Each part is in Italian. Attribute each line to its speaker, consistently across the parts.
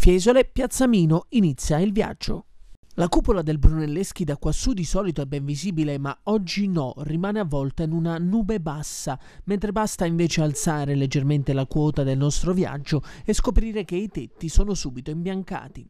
Speaker 1: Fiesole, Piazzamino, inizia il viaggio. La cupola del Brunelleschi da quassù di solito è ben visibile, ma oggi no, rimane avvolta in una nube bassa, mentre basta invece alzare leggermente la quota del nostro viaggio e scoprire che i tetti sono subito imbiancati.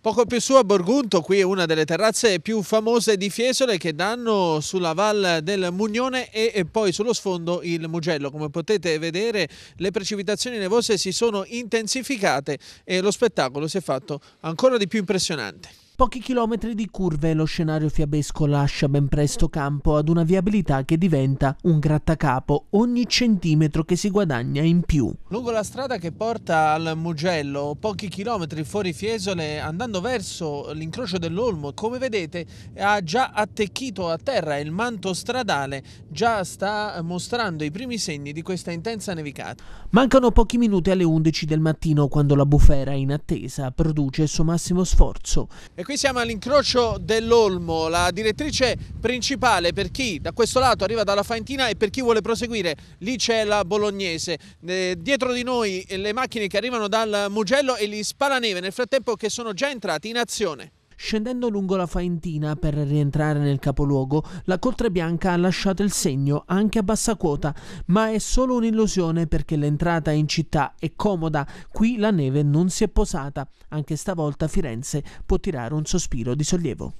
Speaker 2: Poco più su a Borgunto, qui è una delle terrazze più famose di Fiesole che danno sulla Val del Mugnone e poi sullo sfondo il Mugello. Come potete vedere le precipitazioni nevose si sono intensificate e lo spettacolo si è fatto ancora di più impressionante. Pochi chilometri di curve
Speaker 1: lo scenario fiabesco lascia ben presto campo ad una viabilità che diventa un grattacapo ogni centimetro che si guadagna in più.
Speaker 2: Lungo la strada che porta al Mugello, pochi chilometri fuori Fiesole, andando verso l'incrocio dell'Olmo, come vedete ha già attecchito a terra il manto stradale, già sta mostrando i primi segni di questa intensa nevicata.
Speaker 1: Mancano pochi minuti alle 11 del mattino quando la bufera in attesa produce il suo massimo sforzo.
Speaker 2: E qui siamo all'incrocio dell'Olmo, la direttrice principale per chi da questo lato arriva dalla Faentina e per chi vuole proseguire, lì c'è la Bolognese. Eh, dietro di noi le macchine che arrivano dal Mugello e gli Spalaneve, nel frattempo che sono già entrati in azione.
Speaker 1: Scendendo lungo la Faentina per rientrare nel capoluogo, la coltre bianca ha lasciato il segno anche a bassa quota, ma è solo un'illusione perché l'entrata in città è comoda, qui la neve non si è posata, anche stavolta Firenze può tirare un sospiro di sollievo.